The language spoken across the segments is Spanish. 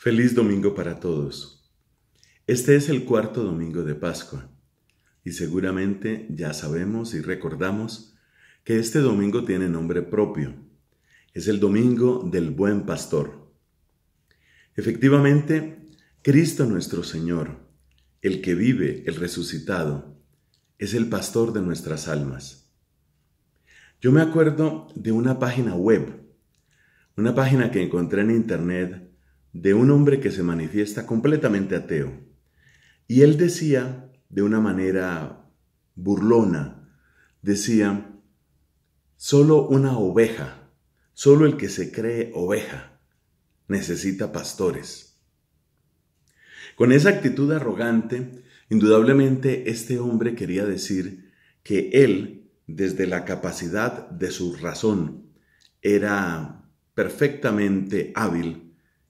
Feliz domingo para todos. Este es el cuarto domingo de Pascua y seguramente ya sabemos y recordamos que este domingo tiene nombre propio. Es el domingo del buen pastor. Efectivamente, Cristo nuestro Señor, el que vive, el resucitado, es el pastor de nuestras almas. Yo me acuerdo de una página web, una página que encontré en internet de un hombre que se manifiesta completamente ateo. Y él decía, de una manera burlona, decía, solo una oveja, solo el que se cree oveja, necesita pastores. Con esa actitud arrogante, indudablemente este hombre quería decir que él, desde la capacidad de su razón, era perfectamente hábil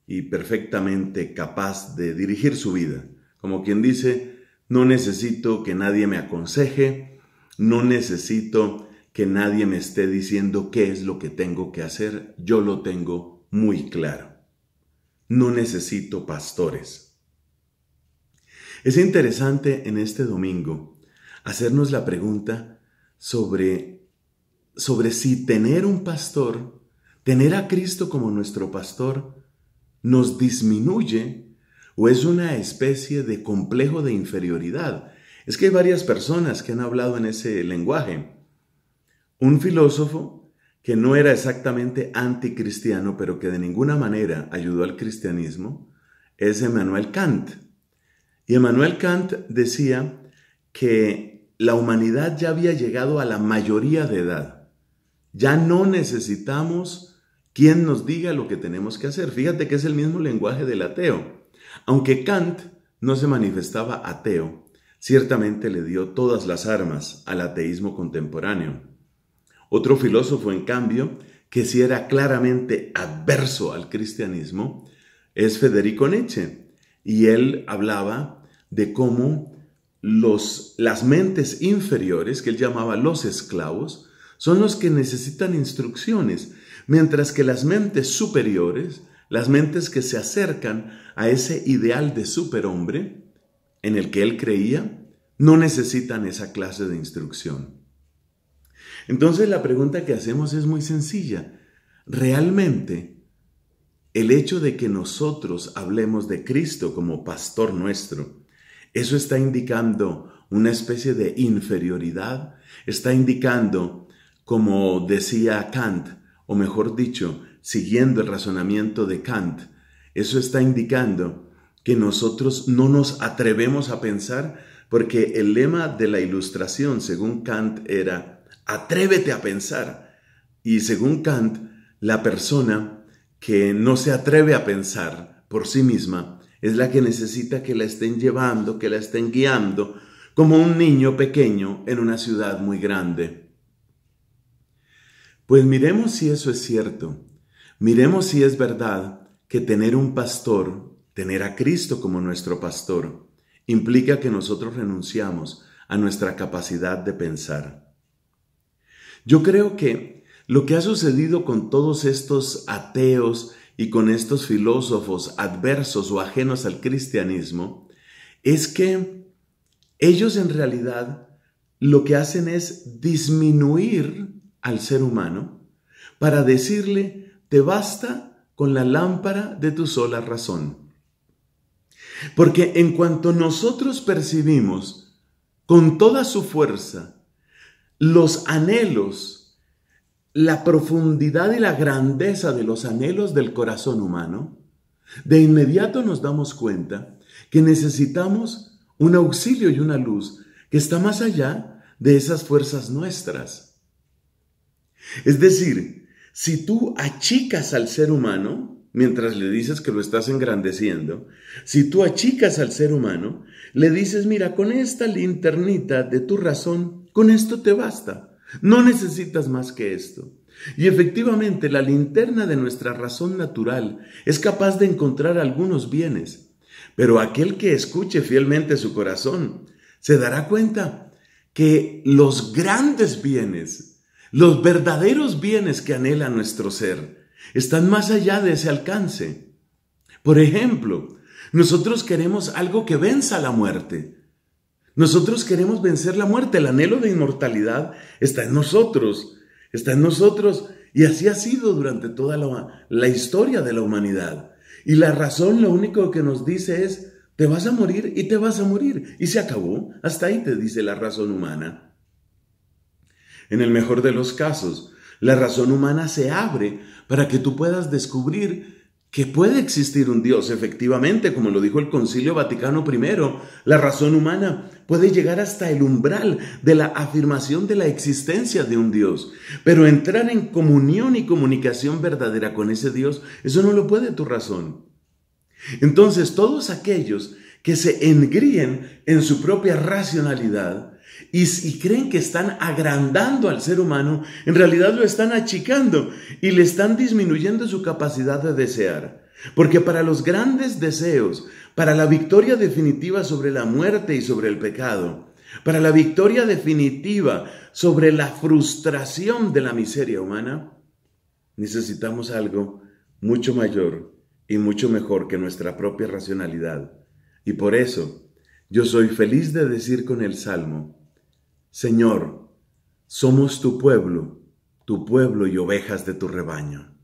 y perfectamente capaz de dirigir su vida. Como quien dice, no necesito que nadie me aconseje, no necesito que nadie me esté diciendo qué es lo que tengo que hacer, yo lo tengo muy claro. No necesito pastores. Es interesante en este domingo hacernos la pregunta sobre, sobre si tener un pastor, tener a Cristo como nuestro pastor, nos disminuye o es una especie de complejo de inferioridad. Es que hay varias personas que han hablado en ese lenguaje. Un filósofo que no era exactamente anticristiano, pero que de ninguna manera ayudó al cristianismo, es Emmanuel Kant. Y Emmanuel Kant decía que la humanidad ya había llegado a la mayoría de edad. Ya no necesitamos ¿Quién nos diga lo que tenemos que hacer. Fíjate que es el mismo lenguaje del ateo. Aunque Kant no se manifestaba ateo, ciertamente le dio todas las armas al ateísmo contemporáneo. Otro filósofo, en cambio, que sí era claramente adverso al cristianismo, es Federico Nietzsche, y él hablaba de cómo los, las mentes inferiores, que él llamaba los esclavos, son los que necesitan instrucciones, mientras que las mentes superiores, las mentes que se acercan a ese ideal de superhombre en el que él creía, no necesitan esa clase de instrucción. Entonces la pregunta que hacemos es muy sencilla. ¿Realmente el hecho de que nosotros hablemos de Cristo como pastor nuestro, eso está indicando una especie de inferioridad? ¿Está indicando como decía Kant, o mejor dicho, siguiendo el razonamiento de Kant, eso está indicando que nosotros no nos atrevemos a pensar porque el lema de la ilustración, según Kant, era atrévete a pensar. Y según Kant, la persona que no se atreve a pensar por sí misma es la que necesita que la estén llevando, que la estén guiando, como un niño pequeño en una ciudad muy grande. Pues miremos si eso es cierto. Miremos si es verdad que tener un pastor, tener a Cristo como nuestro pastor, implica que nosotros renunciamos a nuestra capacidad de pensar. Yo creo que lo que ha sucedido con todos estos ateos y con estos filósofos adversos o ajenos al cristianismo es que ellos en realidad lo que hacen es disminuir al ser humano para decirle, te basta con la lámpara de tu sola razón. Porque en cuanto nosotros percibimos con toda su fuerza los anhelos, la profundidad y la grandeza de los anhelos del corazón humano, de inmediato nos damos cuenta que necesitamos un auxilio y una luz que está más allá de esas fuerzas nuestras. Es decir, si tú achicas al ser humano, mientras le dices que lo estás engrandeciendo, si tú achicas al ser humano, le dices, mira, con esta linternita de tu razón, con esto te basta, no necesitas más que esto. Y efectivamente, la linterna de nuestra razón natural es capaz de encontrar algunos bienes, pero aquel que escuche fielmente su corazón se dará cuenta que los grandes bienes los verdaderos bienes que anhela nuestro ser están más allá de ese alcance. Por ejemplo, nosotros queremos algo que venza la muerte. Nosotros queremos vencer la muerte. El anhelo de inmortalidad está en nosotros. Está en nosotros. Y así ha sido durante toda la, la historia de la humanidad. Y la razón lo único que nos dice es, te vas a morir y te vas a morir. Y se acabó. Hasta ahí te dice la razón humana. En el mejor de los casos, la razón humana se abre para que tú puedas descubrir que puede existir un Dios. Efectivamente, como lo dijo el Concilio Vaticano I, la razón humana puede llegar hasta el umbral de la afirmación de la existencia de un Dios. Pero entrar en comunión y comunicación verdadera con ese Dios, eso no lo puede tu razón. Entonces, todos aquellos que se engríen en su propia racionalidad, y, creen que están agrandando al ser humano, en realidad lo están achicando y le están disminuyendo su capacidad de desear. Porque para los grandes deseos, para la victoria definitiva sobre la muerte y sobre el pecado, para la victoria definitiva sobre la frustración de la miseria humana, necesitamos algo mucho mayor y mucho mejor que nuestra propia racionalidad. Y por eso, yo soy feliz de decir con el Salmo, Señor, somos tu pueblo, tu pueblo y ovejas de tu rebaño.